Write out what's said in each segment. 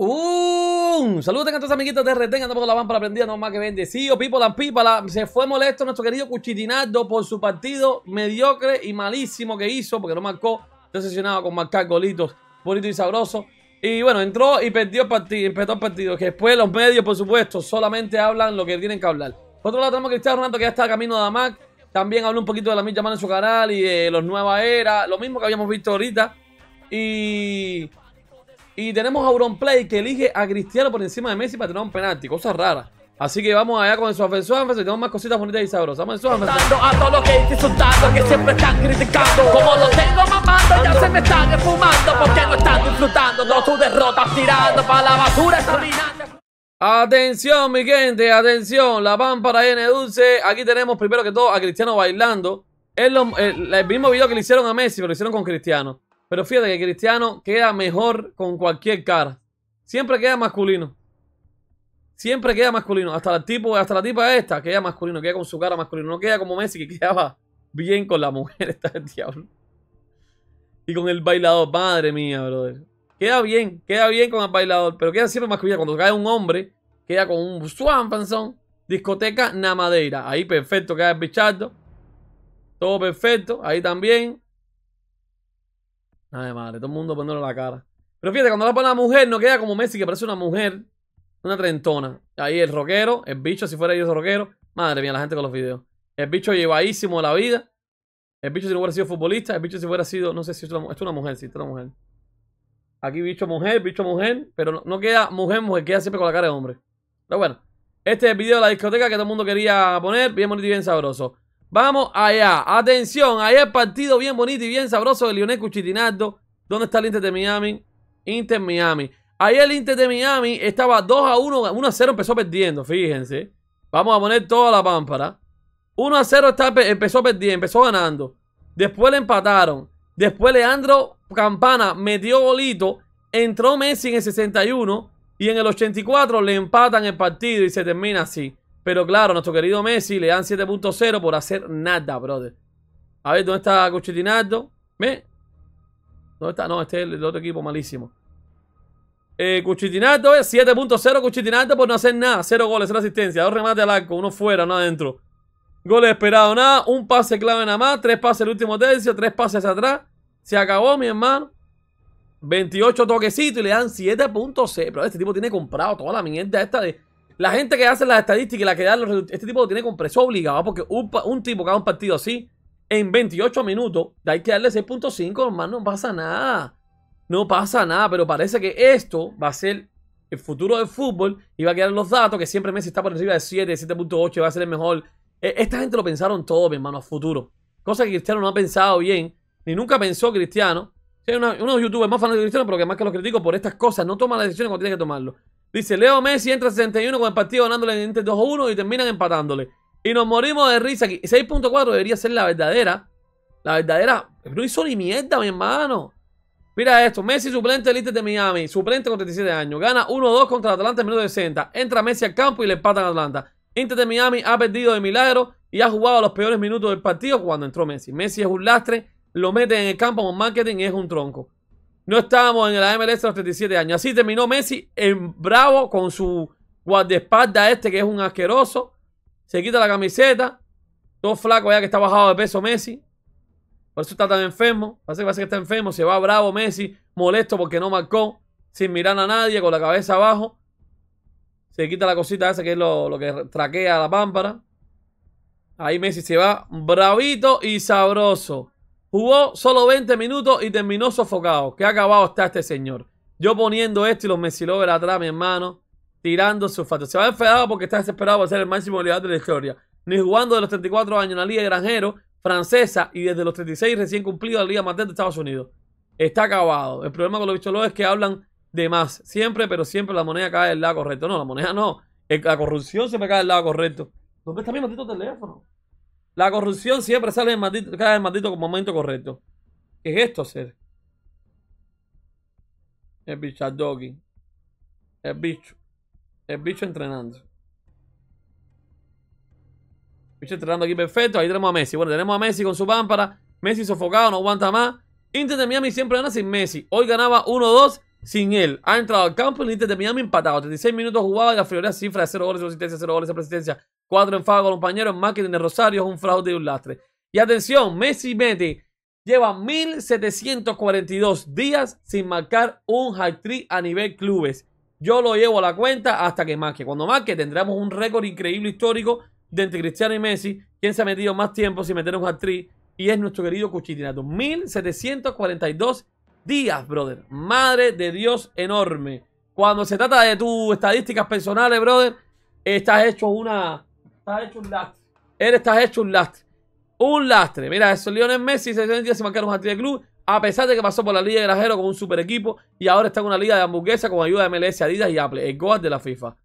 Un saludos a todos amiguitos de retengan, no con la para prendida, no más que bendecido. o and people, se fue molesto nuestro querido Cuchitinardo por su partido mediocre y malísimo que hizo, porque no marcó, decepcionado con marcar golitos bonito y sabroso Y bueno, entró y perdió partido, empezó el partido, que después los medios, por supuesto, solamente hablan lo que tienen que hablar. Por otro lado tenemos a Cristiano Ronaldo que ya está camino de Damac, también habló un poquito de la misma mano en su canal y de los Nueva Era, lo mismo que habíamos visto ahorita. Y... Y tenemos a play que elige a Cristiano por encima de Messi para tener un penalti. cosa rara. Así que vamos allá con el Suave Suave, tenemos más cositas bonitas y sabrosas. Vamos al Suave a siempre están ya se me están Porque no están disfrutando, no tu derrota tirando para la basura Atención, mi gente, atención. La van para N Dulce. Aquí tenemos primero que todo a Cristiano bailando. Es eh, el mismo video que le hicieron a Messi, pero lo hicieron con Cristiano. Pero fíjate que Cristiano queda mejor con cualquier cara. Siempre queda masculino. Siempre queda masculino. Hasta la, tipo, hasta la tipa esta queda masculino. Queda con su cara masculino. No queda como Messi que quedaba bien con la mujer. Está el diablo. Y con el bailador. Madre mía, brother. Queda bien. Queda bien con el bailador. Pero queda siempre masculino. Cuando cae un hombre, queda con un suan Discoteca na madera, Ahí perfecto queda el bichardo. Todo perfecto. Ahí también. Ay, madre, todo el mundo poniéndole la cara. Pero fíjate, cuando la pone la mujer, no queda como Messi, que parece una mujer. Una trentona. Ahí el rockero, el bicho, si fuera yo ese rockero. Madre mía, la gente con los videos. El bicho llevadísimo de la vida. El bicho si no hubiera sido futbolista. El bicho si hubiera sido, no sé si es una, es una mujer, sí, es una mujer. Aquí bicho mujer, bicho mujer. Pero no, no, queda mujer, mujer, queda siempre con la cara de hombre. Pero bueno, este es el video de la discoteca que todo el mundo quería poner. Bien bonito y bien sabroso. Vamos allá. Atención, ahí el partido bien bonito y bien sabroso de Lionel Cuchitinardo. ¿Dónde está el Inter de Miami? Inter Miami. Ahí el Inter de Miami estaba 2 a 1, 1 a 0 empezó perdiendo, fíjense. Vamos a poner toda la pámpara. 1 a 0 está, empezó perdiendo, empezó ganando. Después le empataron. Después Leandro Campana metió bolito Entró Messi en el 61 y en el 84 le empatan el partido y se termina así. Pero claro, nuestro querido Messi le dan 7.0 por hacer nada, brother. A ver, ¿dónde está Cuchitinato? ¿me ¿Dónde está? No, este es el otro equipo malísimo. Eh, Cuchitinato, eh, 7.0 Cuchitinato, por no hacer nada. Cero goles, cero asistencia, dos remates al arco, uno fuera, uno adentro. Goles esperado, nada. Un pase clave nada más. Tres pases el último tercio, tres pases atrás. Se acabó, mi hermano. 28 toquecitos y le dan 7.0. Pero este tipo tiene comprado toda la mierda esta de la gente que hace las estadísticas y la que da los resultados, este tipo lo tiene compreso obligado porque un, tipo que haga un partido así en 28 minutos, ahí que darle 6.5, hermano, no pasa nada. No pasa nada, pero parece que esto va a ser el futuro del fútbol y va a quedar los datos que siempre Messi está por encima de 7, 7.8, va a ser el mejor. E-, esta gente lo pensaron todo, mi hermano, a futuro. Cosa que Cristiano no ha pensado bien, ni nunca pensó Cristiano. Uno de los youtubers más fanáticos de Cristiano, pero que más que lo critico por estas cosas, no toma las decisiones cuando tiene que tomarlo. Dice, Leo Messi entra 61 con el partido ganándole en 2-1 este y terminan empatándole. Y nos morimos de risa aquí. 6.4 debería ser la verdadera. La verdadera. No hizo ni mierda, mi hermano. Mira esto. Messi suplente del Inter de Miami. Suplente con 37 años. Gana 1-2 contra Atlanta en minuto 60. Entra Messi al campo y le empatan a Atlanta. Inter de Miami ha perdido de milagro y ha jugado los peores minutos del partido cuando entró Messi. Messi es un lastre. Lo mete en el campo con marketing y es un tronco. No estábamos en la MLS a los 37 años. Así terminó Messi en bravo con su guardaespalda este que es un asqueroso. Se quita la camiseta. Todo flaco ya que está bajado de peso Messi. Por eso está tan enfermo. Parece, parece que está enfermo. Se va bravo Messi. Molesto porque no marcó. Sin mirar a nadie. Con la cabeza abajo. Se quita la cosita esa que es lo, lo que traquea la pámpara. Ahí Messi se va bravito y sabroso. Jugó solo 20 minutos y terminó sofocado. Qué acabado está este señor. Yo poniendo esto y los Messi atrás, mi hermano. Tirando su fato. Se va enfadado porque está desesperado por ser el máximo goleador de la historia. Ni jugando de los 34 años en la Liga Granjero, francesa y desde los 36 recién cumplido la Liga Mater de Estados Unidos. Está acabado. El problema con los bicholos es que hablan de más. Siempre, pero siempre la moneda cae del lado correcto. No, la moneda no. La corrupción se me cae del lado correcto. ¿Dónde está mi maldito teléfono? La corrupción siempre sale en maldito, cada vez maldito momento correcto. ¿Qué es esto hacer? El bicho doggy. El bicho. El bicho entrenando. El bicho entrenando aquí perfecto. Ahí tenemos a Messi. Bueno, tenemos a Messi con su pámpara. Messi sofocado, no aguanta más. Inter de Miami siempre gana sin Messi. Hoy ganaba 1-2 sin él. Ha entrado al campo el Inter de Miami empatado. 36 minutos jugado y la cifra de 0 goles, de asistencia, 0 goles, de presidencia. Cuatro los compañeros, en marketing de Rosario es un fraude y un lastre. Y atención, Messi Mete lleva 1742 días sin marcar un hat-trick a nivel clubes. Yo lo llevo a la cuenta hasta que marque. Cuando marque tendremos un récord increíble histórico de entre Cristiano y Messi, quien se ha metido más tiempo sin meter un hat-trick y es nuestro querido Cuchitinato. 1742 días, brother. Madre de Dios enorme. Cuando se trata de tus estadísticas personales, brother, estás hecho una estás hecho un lastre. Él está hecho un lastre. Un lastre. Mira, eso Lionel Messi se a marcaron un de club. A pesar de que pasó por la Liga de Grajero con un super equipo y ahora está en una liga de hamburguesa con ayuda de MLS, Adidas y Apple, el Goat de la FIFA.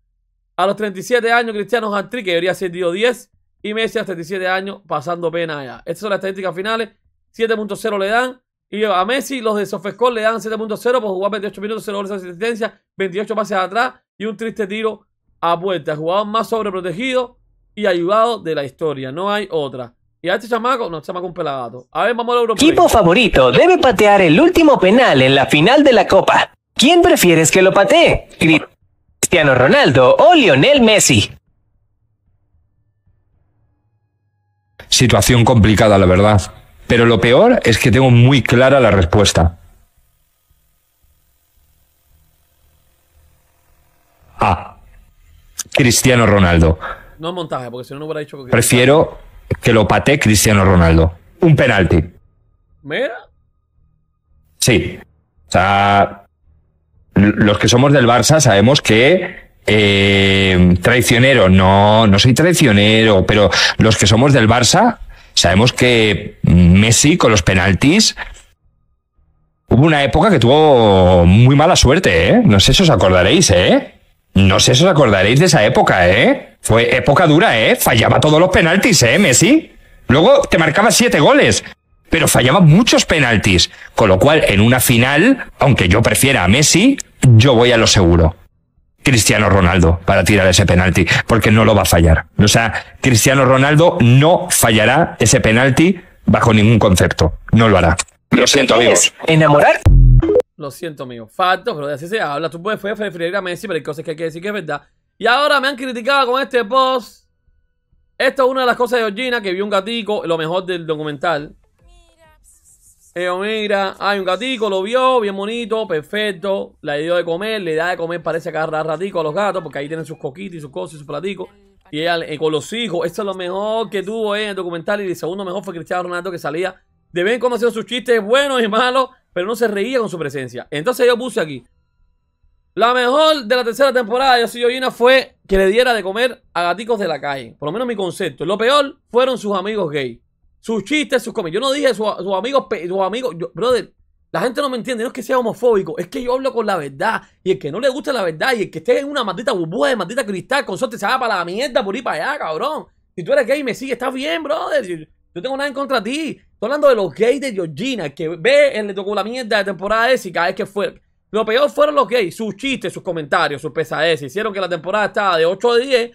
A los 37 años, Cristiano hat-trick que debería ser Dio 10, y Messi a 37 años pasando pena allá. Estas son las estadísticas finales. 7.0 le dan. Y a Messi, los de Sofescore le dan 7.0 por jugar 28 minutos, 0 goles de asistencia, 28 pases atrás y un triste tiro a puerta. El jugador más sobreprotegido y ayudado de la historia. No hay otra. Y a este chamaco, no, este chamaco un pelagato. A ver, vamos la Equipo favorito debe patear el último penal en la final de la Copa. ¿Quién prefieres que lo patee? Cristiano Ronaldo o Lionel Messi. Situación complicada, la verdad. Pero lo peor es que tengo muy clara la respuesta. A. Cristiano Ronaldo. No montaje, porque si no, no hubiera dicho que. Prefiero que lo pate Cristiano Ronaldo. Un penalti. Mira. Sí. O sea, los que somos del Barça sabemos que eh, traicionero, no, no soy traicionero, pero los que somos del Barça sabemos que Messi con los penaltis hubo una época que tuvo muy mala suerte, ¿eh? No sé si os acordaréis, ¿eh? No sé si os acordaréis de esa época, ¿eh? Fue época dura, ¿eh? Fallaba todos los penaltis, ¿eh, Messi? Luego te marcaba siete goles, pero fallaba muchos penaltis. Con lo cual, en una final, aunque yo prefiera a Messi, yo voy a lo seguro. Cristiano Ronaldo para tirar ese penalti, porque no lo va a fallar. O sea, Cristiano Ronaldo no fallará ese penalti bajo ningún concepto. No lo hará. Lo siento, amigos. ¿Enamorar? Lo siento, amigo. Facto, pero así se habla. Tú puedes referir a Messi, pero hay cosas que hay que decir que es verdad. Y ahora me han criticado con este post. Esto es una de las cosas de Georgina, que vio un gatico, lo mejor del documental. mira, hay un gatico, lo vio, bien bonito, perfecto. La dio de comer, le da de comer, parece agarrar ratico a los gatos, porque ahí tienen sus coquitos y sus cosas y sus platicos. Y eh, con los hijos, esto es lo mejor que tuvo en el documental. Y el segundo mejor fue Cristiano Ronaldo, que salía de ver cómo sus chistes buenos y malos, pero no se reía con su presencia. Entonces yo puse aquí, la mejor de la tercera temporada de Yoyina fue que le diera de comer a gaticos de la calle. Por lo menos mi concepto. Lo peor fueron sus amigos gay. Sus chistes, sus comidas. Yo no dije sus amigos, sus amigos, brother. La gente no me entiende, no es que sea homofóbico, es que yo hablo con la verdad. Y el que no le gusta la verdad, y el que esté en una maldita burbuja de maldita cristal, con suerte se va para la mierda por ir para allá, cabrón. Si tú eres gay me sigue, estás bien, brother. Yo, tengo nada en contra de ti. Estoy hablando de los gays de Georgina, que ve él le tocó la mierda de temporada esa y cada vez que fue. Lo peor fueron los gays, sus chistes, sus comentarios, sus pesadez. Hicieron que la temporada estaba de 8 de 10,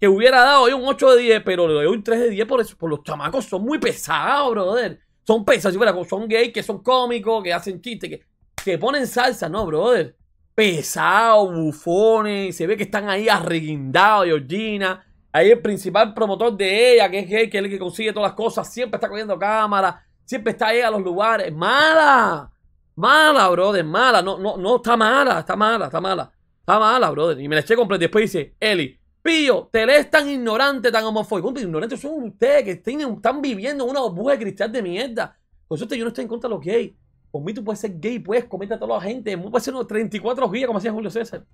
que hubiera dado hoy un 8 de 10, pero le doy un 3 de 10 por, eso, por los chamacos. Son muy pesados, brother. Son pesados, son gays, que son cómicos, que hacen chistes, que ponen salsa, no, brother. Pesados, bufones, se ve que están ahí arreguindados, Georgina. Ahí el principal promotor de ella, que es gay, que es el que consigue todas las cosas, siempre está cogiendo cámara, siempre está ahí a los lugares. ¡Mala! Mala, brother, mala. No, no, no, está mala, está mala, está mala. Está mala, brother. Y me la eché completa. Después dice, Eli, pío, te lees tan ignorante, tan homofóbico. ignorante ignorantes son ustedes que están viviendo una burbuja de cristal de mierda. Por suerte, yo no estoy en contra de los gays. Por mí tú puedes ser gay, puedes cometer a toda la gente. puede ser unos 34 días como hacía Julio César.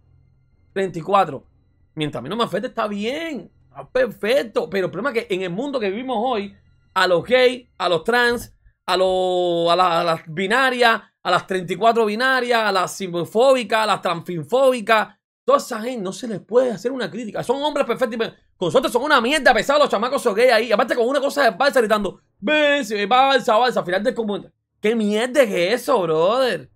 34. Mientras a mí no me afecte, está bien. Está perfecto. Pero el problema es que en el mundo que vivimos hoy, a los gays, a los trans, a, los a, a las binarias, a las 34 binarias, a las simbofóbicas, a las transfinfóbicas. Toda esa gente no se les puede hacer una crítica. Son hombres perfectos. Con suerte son una mierda de los chamacos son gay ahí. aparte con una cosa de balsa gritando, ven, balsa, balsa, al final del común. ¿Qué mierda es eso, brother?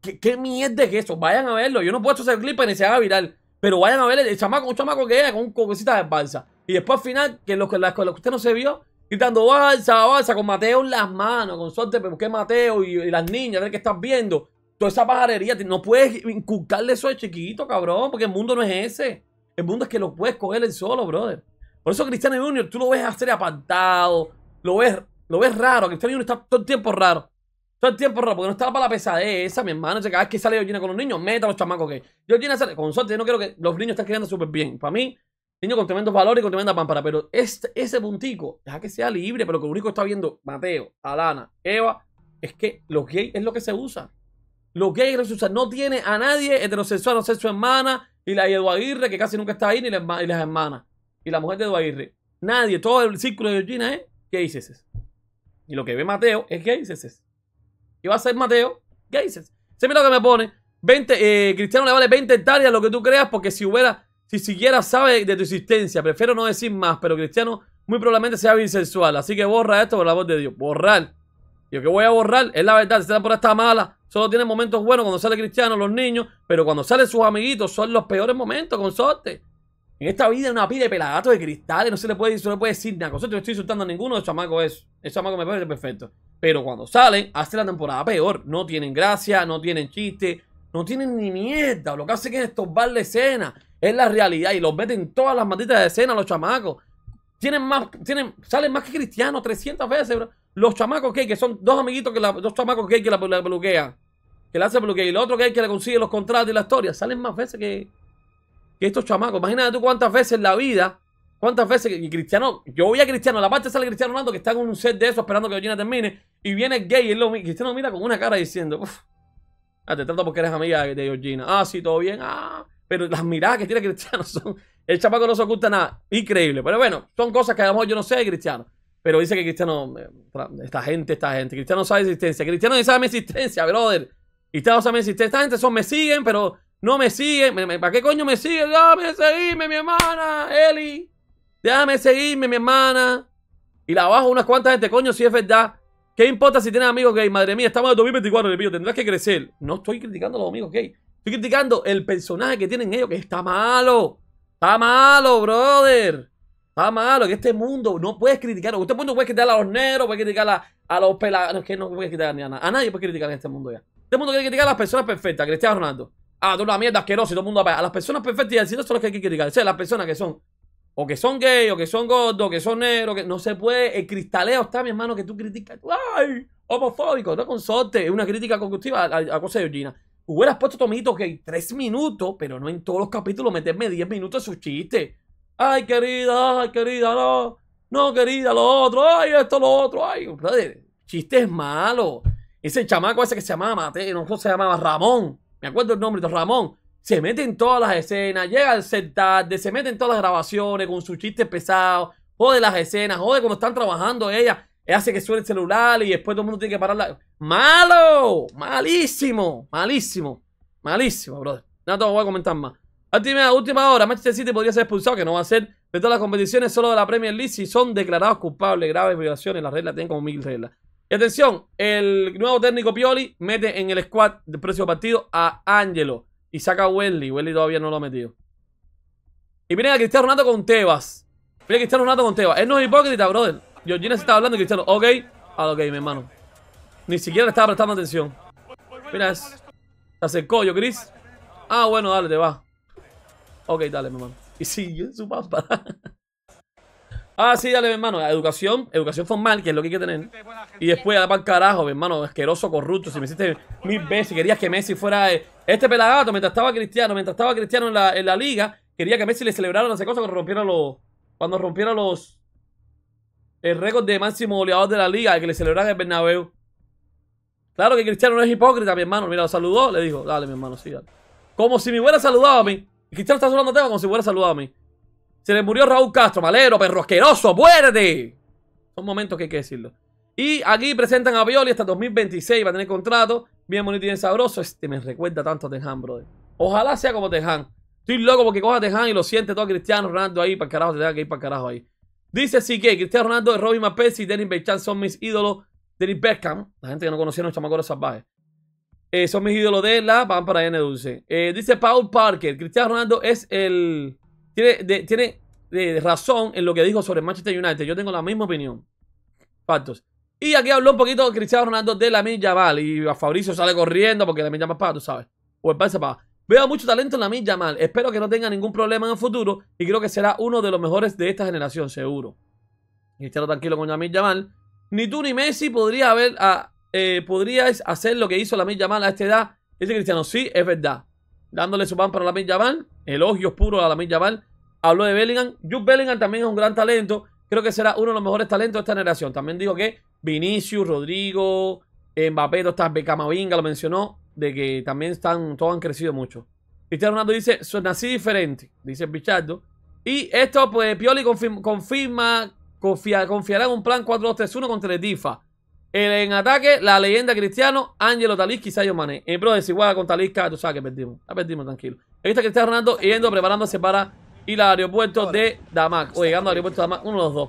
¿Qué, ¿Qué, mierda es eso? Vayan a verlo. Yo no puedo hacer clip ni se haga viral. Pero vayan a ver el, chamaco, un chamaco que con, un cositas de balsa. Y después al final, que lo, que, la, lo que usted no se vio, gritando balsa, balsa, con Mateo en las manos, con suerte, pero Mateo y, las niñas, a ver qué estás viendo. Toda esa pajarería, no puedes inculcarle eso de chiquito, cabrón, porque el mundo no es ese. El mundo es que lo puedes coger él solo, brother. Por eso Cristiano Junior, tú lo ves hacer apartado, lo ves, lo ves raro. Cristiano Junior está todo el tiempo raro. Todo el tiempo raro, porque no estaba para la pesadeza, mi hermano. cada vez que sale Georgina con los niños, meta a los chamacos que. Georgina sale, con suerte, yo no quiero que los niños estén quedando súper bien. Para mí, Niño con tremendos valores y con tremenda pámpara, pero este, ese puntico, deja que sea libre, pero lo único que está viendo Mateo, Alana, Eva, es que los gays es lo que se usa. Los gays se usa. No tiene a nadie heterosexual, no sé su hermana, y la Edu Aguirre, que casi nunca está ahí, ni, las hermanas, y la mujer de Edu Aguirre. Nadie, todo el círculo de Georgina es gay Y lo que ve Mateo es gay Y va a ser Mateo gay Se mira lo que me pone. 20, eh, Cristiano le vale 20 hectáreas lo que tú creas, porque si hubiera si siquiera sabe de tu existencia, prefiero no decir más, pero Cristiano muy probablemente sea bisexual. Así que borra esto por la voz de Dios. Borrar. Yo que voy a borrar, es la verdad, esta temporada está mala. Solo tiene momentos buenos cuando sale Cristiano, los niños, pero cuando salen sus amiguitos son los peores momentos, con consorte. En esta vida es una pide de pelagatos de cristales, no se le puede, puede decir nada. Consorte, no estoy insultando a ninguno de los chamacos eso. Esos me me parece perfecto. Pero cuando salen, hace la temporada peor. No tienen gracia, no tienen chiste, no tienen ni mierda. Lo que hacen es estorbar la escena. Es la realidad. Y los meten todas las de escena, los chamacos. Tienen más, tienen, salen más que cristianos 300 veces, bro. Los chamacos gay, que son dos amiguitos que la, dos chamacos gay que la, la Que la hace peluquea. Y el otro gay que le consigue los contratos y la historia. Salen más veces que, que estos chamacos. Imagínate tú cuántas veces en la vida. ¿Cuántas veces? Y Cristiano, yo voy a Cristiano, la parte sale Cristiano Ronaldo que está con un set de eso esperando que la termine. Y viene gay y Cristiano mira con una cara diciendo, Ah, te trata porque eres amiga de Georgina. Ah, sí, todo bien. Ah, pero las miradas que tiene Cristiano son. El chapaco no se oculta nada. Increíble. Pero bueno, son cosas que a lo mejor yo no sé Cristiano. Pero dice que Cristiano. Eh, esta gente, esta gente. Cristiano sabe existencia. Cristiano ni sabe mi existencia, brother. Cristiano sabe mi existencia. Esta gente son, me siguen, pero no me siguen. ¿Para qué coño me siguen? Déjame seguirme, mi hermana, Eli. Déjame seguirme, mi hermana. Y la bajo unas cuantas gente, coño, si es verdad. ¿Qué importa si tienes amigos gay? Madre mía, estamos en 2024, repito, tendrás que crecer. No estoy criticando a los amigos gay. Estoy criticando el personaje que tienen ellos, que está malo. Está malo, brother. Está malo, que este mundo no puedes criticar. Este mundo puedes criticar a los negros, puedes criticar a, los pelados. que no puedes criticar ni a nadie. A nadie puedes criticar en este mundo ya. Este mundo quiere criticar a las personas perfectas, Cristiano Ronaldo. Ah, tú una mierda asquerosa y todo el mundo a, las personas perfectas y al cielo son las que hay que criticar. O sea, las personas que son o que son gay, o que son gordos, o que son negros, que no se puede. El cristaleo está, mi hermano, que tú criticas. ¡Ay! Homofóbico, no consorte. Es una crítica constructiva a, a, cosa de Georgina. Hubieras puesto Tomito que hay tres minutos, pero no en todos los capítulos meterme diez minutos en sus chistes. ¡Ay, querida! ¡Ay, querida! ¡No! ¡No, querida! ¡Lo otro! ¡Ay, esto, lo otro! ¡Ay, brother! es malo. Ese chamaco ese que se llamaba Mateo, no se llamaba Ramón. Me acuerdo el nombre de Ramón se mete en todas las escenas, llega al set tarde, se mete en todas las grabaciones con sus chistes pesados jode las escenas, jode cuando están trabajando ella, hace que suene el celular y después todo el mundo tiene que pararla. ¡Malo! ¡Malísimo! ¡Malísimo! ¡Malísimo, brother! Nada, te voy a comentar más. Última, última hora, Manchester City podría ser expulsado, que no va a ser de todas las competiciones, solo de la Premier League, si son declarados culpables graves violaciones. Las reglas tienen como mil reglas. Y atención, el nuevo técnico Pioli mete en el squad del próximo partido a Angelo. Y saca a Welly. Welly todavía no lo ha metido. Y miren a Cristiano Ronaldo con Tebas. Miren a Cristiano Ronaldo con Tebas. Él no es hipócrita, brother. Georgina se estaba hablando de Cristiano. Ok. Ah, ok, mi hermano. Ni siquiera le estaba prestando atención. Mira eso. Se acercó yo, Chris. Ah, bueno, dale, te va. Ok, dale, mi hermano. Y sigue en su pampa. Ah, sí, dale, mi hermano. Educación, educación formal, que es lo que hay que tener. Y después, a pan carajo, mi hermano, asqueroso, corrupto. Si me hiciste mil veces, querías que Messi fuera eh, este pelagato mientras estaba Cristiano, mientras estaba Cristiano en la, en la liga, quería que Messi le celebrara esa cosas cuando rompieron los. Cuando rompieron los. El récord de máximo goleador de la liga, el que le celebraron el Bernabéu. Claro que Cristiano no es hipócrita, mi hermano. Mira, saludó, le dijo, dale, mi hermano, sí, Como si me hubiera saludado a mí. Cristiano está saludando a como si me hubiera saludado a mí. Se le murió Raúl Castro, malero, perro asqueroso, muerde. Son momentos que hay que decirlo. Y aquí presentan a Violi hasta 2026, va a tener contrato. Bien bonito y bien sabroso. Este me recuerda tanto a Tejan, brother. Ojalá sea como Tejan. Estoy loco porque coja Tejan y lo siente todo Cristiano Ronaldo ahí para el carajo, Se tenga que ir para carajo ahí. Dice sí que Cristiano Ronaldo, Robin Mapes y Dennis Bechan son mis ídolos. Dennis Beckham, la gente que no conoció a los salvaje. salvajes. Eh, son mis ídolos de la van para N Dulce. Eh, dice Paul Parker, Cristiano Ronaldo es el tiene, razón en lo que dijo sobre Manchester United. Yo tengo la misma opinión. Factos. Y aquí habló un poquito Cristiano Ronaldo de la mal Y a Fabricio sale corriendo porque la más paga, tú sabes. O el paga. Veo mucho talento en la mal Espero que no tenga ningún problema en el futuro. Y creo que será uno de los mejores de esta generación, seguro. Cristiano tranquilo con la mal Ni tú ni Messi podría haber ah, eh, podrías hacer lo que hizo la mal a esta edad. Dice Cristiano, sí, es verdad. Dándole su pan para la mal Elogios puros a la Yamal. Habló de Bellingham. Jude Bellingham también es un gran talento. Creo que será uno de los mejores talentos de esta generación. También dijo que Vinicius, Rodrigo, Mbappé, está Becamavinga, lo mencionó, de que también están, todos han crecido mucho. Cristiano Ronaldo dice, nací diferente, dice Bichardo. Y esto, pues, Pioli confirma, confiará en un plan 4-2-3-1 contra el DIFA. En ataque, la leyenda cristiano, Ángelo Talisca y Sayo Mané. En pro igual con Talisca, tú sabes que perdimos. La perdimos, tranquilo. Ahí está Cristiano Ronaldo yendo, preparándose para ir al aeropuerto de Damac. O llegando al aeropuerto de Damac, uno de los dos.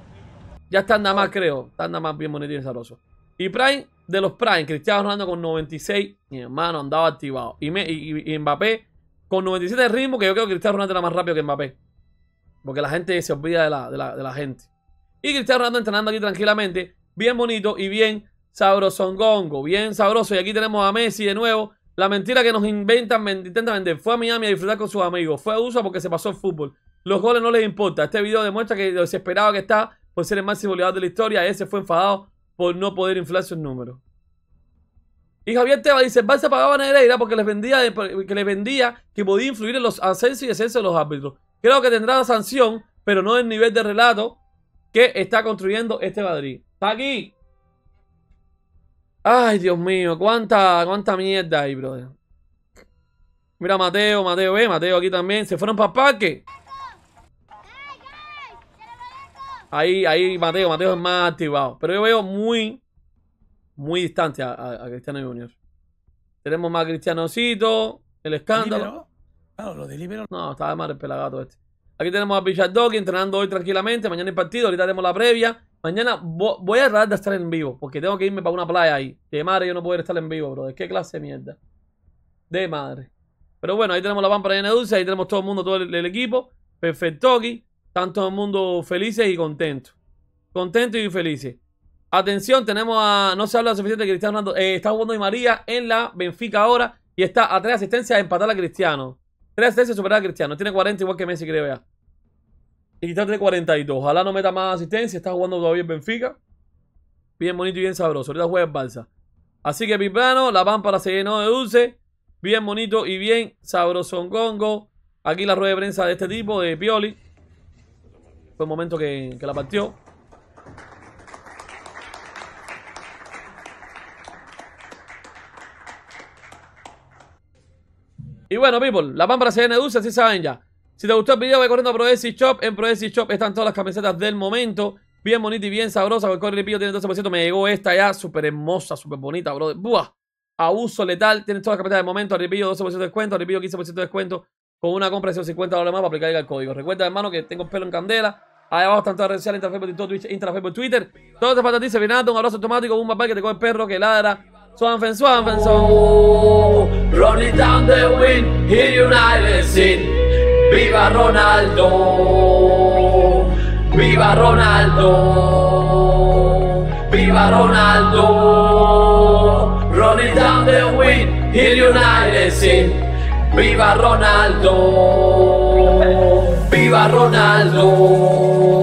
Ya está en Damac, creo. Está en Damac bien bonito y sabroso. Y Prime, de los Prime, Cristiano Ronaldo con 96. Mi hermano andaba activado. Y, Mbappé con 97 de ritmo, que yo creo que Cristiano Ronaldo era más rápido que Mbappé. Porque la gente se olvida de de la, de la gente. Y Cristiano Ronaldo entrenando aquí tranquilamente. Bien bonito y bien gongo, bien sabroso. Y aquí tenemos a Messi de nuevo. La mentira que nos inventan, intentan vender. Fue a Miami a disfrutar con sus amigos. Fue a USA porque se pasó el fútbol. Los goles no les importa. Este video demuestra que lo desesperado que está por ser el máximo goleador de la historia. Ese fue enfadado por no poder inflar sus números. Y Javier Teba dice, el Barça pagaba a Negreira porque les vendía, que vendía que podía influir en los ascensos y descensos de los árbitros. Creo que tendrá sanción, pero no el nivel de relato que está construyendo este Madrid. Está aquí. Ay, Dios mío, cuánta, cuánta mierda hay, brother. Mira, Mateo, Mateo, eh, Mateo aquí también. Se fueron para el parque. Ahí, ahí, Mateo, Mateo es más activado. Pero yo veo muy, muy distante a, Cristiano Junior. Tenemos más Cristianocito, el escándalo. Claro, ah, lo delibero. No, estaba mal el pelagato este. Aquí tenemos a Pichardocki entrenando hoy tranquilamente. Mañana el partido, ahorita tenemos la previa. Mañana voy a tratar de estar en vivo, porque tengo que irme para una playa ahí. De madre yo no puedo estar en vivo, bro. ¿De qué clase de mierda? De madre. Pero bueno, ahí tenemos la pampa de de dulce, ahí tenemos todo el mundo, todo el, equipo. Perfecto aquí. Están todo el mundo felices y contentos. Contentos y felices. Atención, tenemos a... No se habla suficiente de Cristiano Ronaldo. Eh, está jugando y María en la Benfica ahora. Y está a tres asistencias a empatar a Cristiano. Tres asistencias a superar a Cristiano. Tiene 40 igual que Messi, creo ya. Y Y de 42. Ojalá no meta más asistencia. Está jugando todavía en Benfica. Bien bonito y bien sabroso. Ahorita juega en Balsa. Así que Pipano, la pámpara se llenó de dulce. Bien bonito y bien sabroso Congo. Aquí la rueda de prensa de este tipo, de Pioli. Fue el momento que, la partió. Y bueno, people, la pámpara se llena de dulce, así saben ya. Si te gustó el video, Voy corriendo a Prodesi Shop. En Prodesi Shop están todas las camisetas del momento. Bien bonita y bien sabrosa. Con el corre Ripillo tiene 12%. Me llegó esta ya, súper hermosa, súper bonita, brother. ¡Buah! Abuso letal. Tiene todas las camisetas del momento. Ripillo 12% de descuento. Ripillo 15% de descuento. Con una compra de 150 dólares más para aplicar el código. Recuerda, hermano, que tengo pelo en candela. Ahí abajo están todas las redes sociales, Instagram, Facebook, Twitch, Instagram, Twitter. Todo te falta a ti, un abrazo automático, un papá que te coge el perro, que ladra. Swanfen, Swanfen, son. down the wind, here United sin. Viva Ronaldo, viva Ronaldo, viva Ronaldo. Running down the wind, here United sin. Viva Ronaldo, viva Ronaldo.